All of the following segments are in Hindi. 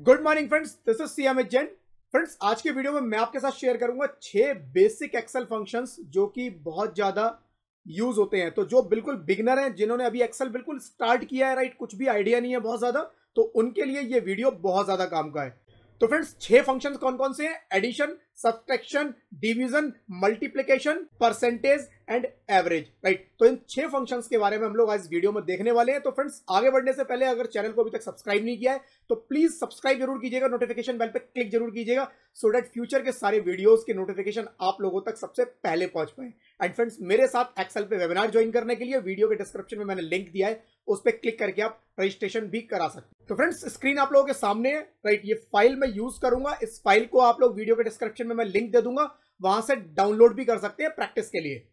Good morning friends this is CM H Jain friends आज के वीडियो में मैं आपके साथ शेयर करूंगा छह बेसिक एक्सेल फंक्शंस जो कि बहुत ज़्यादा यूज होते हैं तो जो बिल्कुल बिगनर हैं जिन्होंने अभी एक्सेल बिल्कुल स्टार्ट किया है राइट कुछ भी आइडिया नहीं है बहुत ज़्यादा तो उनके लिए ये वीडियो बहुत ज़्यादा काम का है तो फ्रेंड्स छह फंक्शन कौन कौन से हैं addition subtraction division multiplication percentage and average right तो इन छह फंक्शंस के बारे में हम लोग आज वीडियो में देखने वाले हैं तो फ्रेंड्स आगे बढ़ने से पहले अगर चैनल को अभी तक सब्सक्राइब नहीं किया है तो प्लीज सब्सक्राइब जरूर कीजिएगा नोटिफिकेशन बेल पर क्लिक जरूर कीजिएगा सो डेट फ्यूचर के सारे वीडियोज के नोटिफिकेशन आप लोगों तक सबसे पहले पहुंच पाए एंड फ्रेंड्स मेरे साथ एक्सेल पे वेबिनार ज्वाइन करने के लिए वीडियो के डिस्क्रिप्शन में मैंने लिंक दिया है उस पर क्लिक करके आप रजिस्ट्रेशन भी करा सकते हैं तो फ्रेंड्स स्क्रीन आप लोगों के सामने है राइट ये फाइल मैं यूज करूंगा इस फाइल को आप लोग वीडियो के डिस्क्रिप्शन में मैं लिंक दे दूंगा वहां से डाउनलोड भी कर सकते हैं प्रैक्टिस के लिए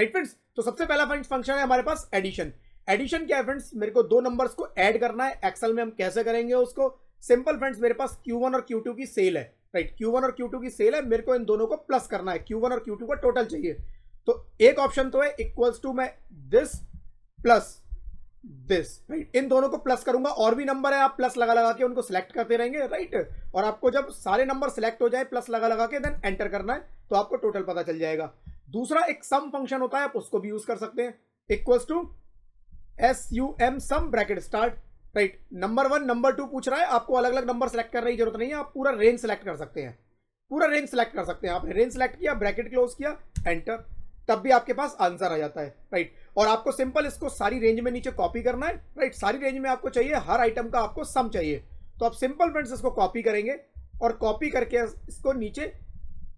राइट फ्रेंड्स तो सबसे पहला फ्रेंड्स फंक्शन है हमारे पास एडिशन एडिशन क्या है फ्रेंड्स मेरे को दो नंबर्स को ऐड करना है एक्सेल में हम कैसे करेंगे उसको सिंपल फ्रेंड्स मेरे पास Q1 और Q2 की सेल है राइट Q1 और Q2 की सेल है मेरे को इन दोनों को प्लस करना है Q1 और Q2 का टोटल चाहिए तो एक ऑप्शन तो है इक्वल्स टू मैं दिस प्लस दिस राइट इन दोनों को प्लस करूंगा और भी नंबर है आप प्लस लगा लगा के उनको सिलेक्ट करते रहेंगे राइट और आपको जब सारे नंबर सिलेक्ट हो जाए प्लस लगा लगा के देन एंटर करना है तो आपको टोटल पता चल जाएगा दूसरा एक सम फंक्शन होता है आप उसको भी यूज कर सकते हैं equals to S U M sum bracket start right number one number two पूछ रहा है आपको अलग अलग नंबर सेलेक्ट करने की जरूरत नहीं है आप पूरा रेंज सेलेक्ट कर सकते हैं पूरा रेंज सेलेक्ट कर सकते हैं आपने रेंज सेलेक्ट किया ब्रैकेट क्लोज किया एंटर तब भी आपके पास आंसर आ जाता है राइट और आपको सिंपल इसको सारी रेंज में नीचे कॉपी करना है राइट सारी रेंज में आपको चाहिए हर आइटम का आपको सम चाहिए तो आप सिंपल फ्रेंड्स इसको कॉपी करेंगे और कॉपी करके इसको नीचे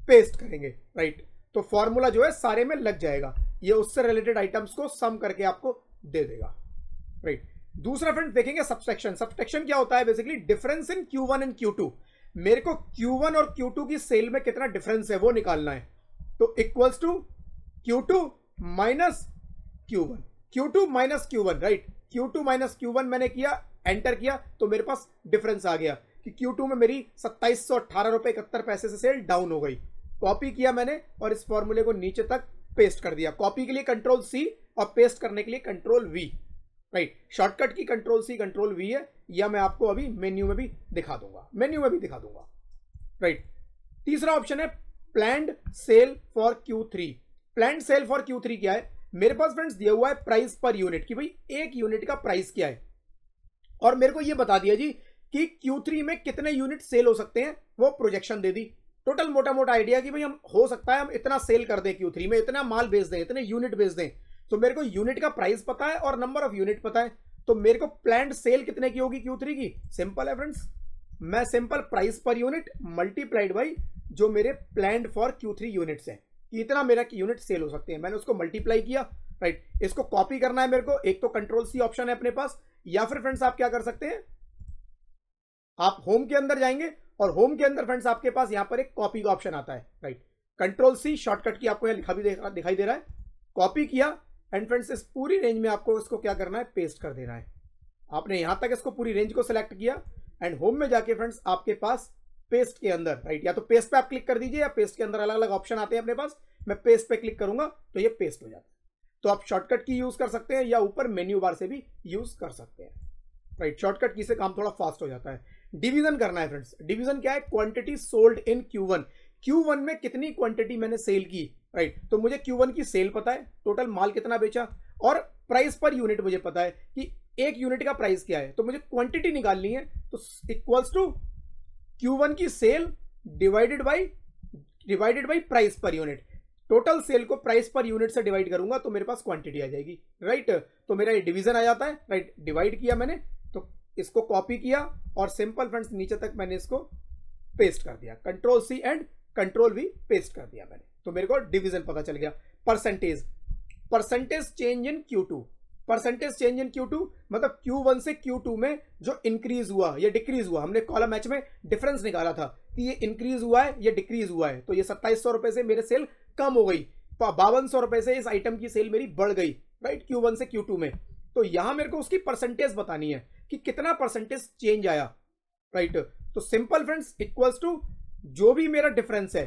पेस्ट करेंगे राइट तो फॉर्मूला जो है सारे में लग जाएगा ये उससे रिलेटेड आइटम्स को सम करके आपको दे देगा राइट दूसरा फ्रेंड देखेंगे सबसेक्शन सबसेक्शन क्या होता है basically difference in Q one and Q two मेरे को क्यू वन और क्यू टू की सेल में कितना डिफरेंस है वो निकालना है तो equals to Q two minus Q one Q two minus Q one right Q two minus Q one मैंने किया एंटर किया तो मेरे पास डिफरेंस आ गया कि क्यू टू में मेरी सत्ताईस सौ अट्ठारह रुपए इकहत्तर पैसे से सेल डाउन हो गई कॉपी किया मैंने और इस फॉर्मूले को नीचे तक पेस्ट कर दिया कॉपी के लिए कंट्रोल सी और पेस्ट करने के लिए कंट्रोल वी राइट शॉर्टकट की कंट्रोल सी कंट्रोल वी है या मैं आपको अभी मेन्यू में भी दिखा दूंगा मेन्यू में भी दिखा दूंगा राइट तीसरा ऑप्शन है planned sale for Q three planned sale for Q three क्या है मेरे पास फ्रेंड्स दिया हुआ है प्राइस पर यूनिट कि भाई एक यूनिट का प्राइस क्या है और मेरे को यह बता दिया जी कि थ्री में कितने यूनिट सेल हो सकते हैं वो प्रोजेक्शन दे दी टोटल मोटा मोटा आइडिया कि भाई हम हो सकता है हम इतना सेल कर दें क्यू में इतना माल बेच दें इतने यूनिट भेज दें तो मेरे को यूनिट का प्राइस पता है और नंबर ऑफ यूनिट पता है तो मेरे को प्लान सेल कितने की होगी क्यू थ्री की सिंपल है फ्रेंड्स मैं simple price per unit multiplied by जो मेरे plan for Q three units हैं इतना मेरा यूनिट सेल हो सकते हैं मैंने उसको मल्टीप्लाई किया राइट इसको कॉपी करना है मेरे को एक तो कंट्रोल सी ऑप्शन है अपने पास या फिर फ्रेंड्स आप क्या कर सकते हैं आप होम के अंदर जाएंगे और होम के अंदर फ्रेंड्स आपके पास यहां पर एक कॉपी का ऑप्शन आता है राइट कंट्रोल सी शॉर्टकट की आपको यहाँ लिखा भी दिखाई दे रहा है कॉपी किया एंड फ्रेंड्स इस पूरी रेंज में आपको इसको क्या करना है पेस्ट कर देना है आपने यहां तक इसको पूरी रेंज को सिलेक्ट किया एंड होम में जाके फ्रेंड्स आपके पास पेस्ट के अंदर राइट या तो पेस्ट पे आप क्लिक कर दीजिए या पेस्ट के अंदर अलग अलग ऑप्शन आते हैं अपने पास मैं पेस्ट पे क्लिक करूंगा तो ये पेस्ट हो जाता है तो आप शॉर्टकट की यूज कर सकते हैं या ऊपर मेन्यू बार से भी यूज कर सकते हैं राइट शॉर्टकट की से काम थोड़ा फास्ट हो जाता है डिवीजन करना है फ्रेंड्स डिवीजन क्या है quantity sold in Q one Q one में कितनी क्वांटिटी मैंने सेल की राइट right. तो मुझे क्यू वन की सेल पता है टोटल माल कितना बेचा और प्राइस पर यूनिट मुझे पता है कि एक यूनिट का प्राइस क्या है तो मुझे क्वांटिटी निकालनी है तो इक्वल्स टू क्यू वन की sale divided by divided by price per unit total sale को प्राइस पर यूनिट से डिवाइड करूंगा तो मेरे पास क्वांटिटी आ जाएगी राइट right? तो मेरा ये डिवीजन आ जाता है राइट right? डिवाइड किया मैंने इसको कॉपी किया और सिंपल फ्रेंड्स नीचे तक मैंने इसको पेस्ट कर दिया कंट्रोल सी एंड कंट्रोल भी पेस्ट कर दिया मैंने तो मेरे को डिवीजन पता चल गया percentage percentage change in Q two percentage change in Q two मतलब क्यू वन से क्यू टू में जो इंक्रीज हुआ या डिक्रीज हुआ हमने कॉलम मैच में डिफरेंस निकाला था कि ये इंक्रीज हुआ है या डिक्रीज हुआ है तो ये सत्ताईस सौ रुपए से मेरे सेल कम हो गई बावन सौ रुपए से इस आइटम की सेल मेरी बढ़ गई राइट Q1 से Q2 में तो यहां मेरे को उसकी परसेंटेज बतानी है कि कितना परसेंटेज चेंज आया राइट तो सिंपल फ्रेंड्स इक्वल्स टू जो भी मेरा डिफरेंस है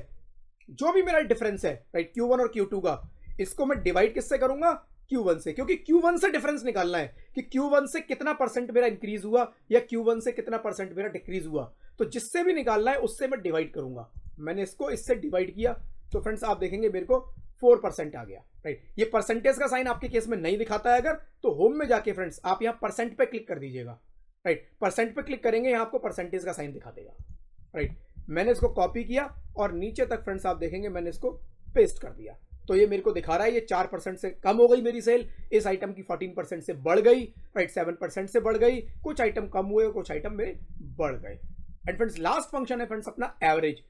जो भी मेरा डिफरेंस है राइट क्यू वन और क्यू टू का इसको मैं डिवाइड किससे करूंगा Q1 से क्योंकि Q1 से डिफरेंस निकालना है कि Q1 से कितना परसेंट मेरा इंक्रीज हुआ या Q1 से कितना परसेंट मेरा डिक्रीज हुआ तो जिससे भी निकालना है उससे मैं डिवाइड करूंगा मैंने इसको इससे डिवाइड किया तो फ्रेंड्स आप देखेंगे मेरे को फोर परसेंट आ गया राइट ये परसेंटेज का साइन आपके केस में नहीं दिखाता है अगर तो होम में जाके फ्रेंड्स आप यहाँ परसेंट पे क्लिक कर दीजिएगा राइट परसेंट पे क्लिक करेंगे यहाँ आपको परसेंटेज का साइन दिखा देगा राइट मैंने इसको कॉपी किया और नीचे तक फ्रेंड्स आप देखेंगे मैंने इसको पेस्ट कर दिया तो ये मेरे को दिखा रहा है ये चार परसेंट से कम हो गई मेरी सेल इस आइटम की फोर्टीन परसेंट से बढ़ गई राइट सेवन परसेंट से बढ़ गई कुछ आइटम कम हुए कुछ आइटम मेरे बढ़ गए एंड फ्रेंड्स लास्ट फंक्शन है फ्रेंड्स अपना एवरेज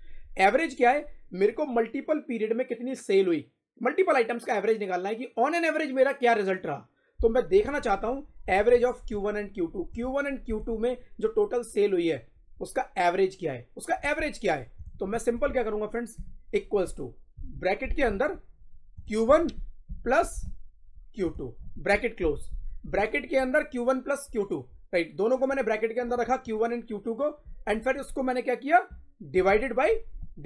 एवरेज क्या है मेरे को मल्टीपल पीरियड में कितनी सेल हुई मल्टीपल आइटम्स का एवरेज निकालना है कि ऑन एन एवरेज मेरा क्या रिजल्ट रहा तो मैं देखना चाहता हूँ average of Q one and Q two Q one and Q two में जो टोटल सेल हुई है उसका एवरेज क्या है उसका एवरेज क्या है तो मैं सिंपल क्या करूंगा फ्रेंड्स इक्वल्स टू ब्रैकेट के अंदर Q one plus Q two bracket close bracket के अंदर Q one plus Q two right दोनों को मैंने ब्रैकेट के अंदर रखा Q one and Q two को एंड फिर उसको मैंने क्या किया divided by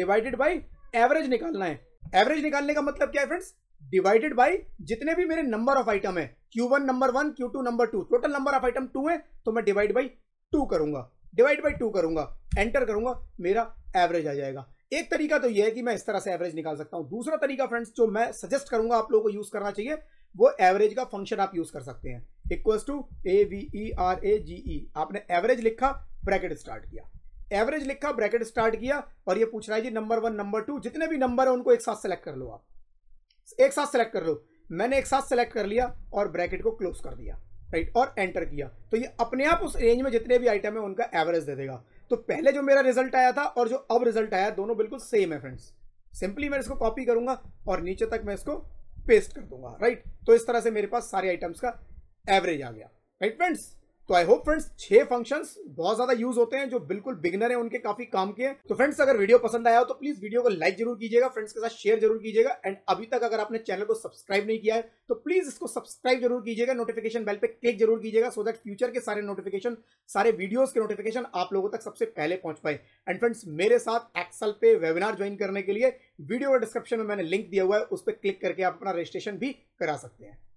divided by average निकालना है एवरेज निकालने का मतलब क्या है फ्रेंड्स डिवाइडेड बाई जितने भी मेरे नंबर ऑफ आइटम है Q one number one Q two number two total number of item two है तो मैं डिवाइड बाई टू करूंगा डिवाइड बाई टू करूंगा एंटर करूंगा मेरा एवरेज आ जाएगा एक तरीका तो यह है कि मैं इस तरह से एवरेज निकाल सकता हूं दूसरा तरीका फ्रेंड्स जो मैं सजेस्ट करूंगा आप लोगों को यूज करना चाहिए वो एवरेज का फंक्शन आप यूज कर सकते हैं equal to A V E R A G E आपने एवरेज लिखा ब्रैकेट स्टार्ट किया एवरेज लिखा ब्रैकेट स्टार्ट किया और ये पूछ रहा है जी नंबर वन नंबर टू जितने भी नंबर है उनको एक साथ सेलेक्ट कर लो आप एक साथ सेलेक्ट कर लो मैंने एक साथ सेलेक्ट कर लिया और ब्रैकेट को क्लोज कर दिया राइट और एंटर किया तो ये अपने आप उस रेंज में जितने भी आइटम है उनका एवरेज दे देगा तो पहले जो मेरा रिजल्ट आया था और जो अब रिजल्ट आया दोनों बिल्कुल सेम है फ्रेंड्स सिंपली मैं इसको कॉपी करूंगा और नीचे तक मैं इसको पेस्ट कर दूंगा राइट तो इस तरह से मेरे पास सारे आइटम्स का एवरेज आ गया राइट फ्रेंड्स तो आई होप फ्रेंड्स छह फंक्शंस बहुत ज्यादा यूज होते हैं जो बिल्कुल बिगनर है उनके काफी काम के हैं तो फ्रेंड्स अगर वीडियो पसंद आया हो तो प्लीज वीडियो को लाइक जरूर कीजिएगा फ्रेंड्स के साथ शेयर जरूर कीजिएगा एंड अभी तक अगर आपने चैनल को सब्सक्राइब नहीं किया है तो प्लीज इसको सब्सक्राइब जरूर कीजिएगा नोटिफिकेशन बेल पर क्लिक जरूर कीजिएगा सो दैट फ्यूचर के सारे नोटिफिकेशन सारे वीडियोज के नोटिफिकेशन आप लोगों तक सबसे पहले पहुंच पाए एंड फ्रेंड्स मेरे साथ एक्सल पे वेबिनार ज्वाइन करने के लिए वीडियो डिस्क्रिप्शन में मैंने लिंक दिया हुआ है उस पर क्लिक करके आप अपना रजिस्ट्रेशन भी करा सकते हैं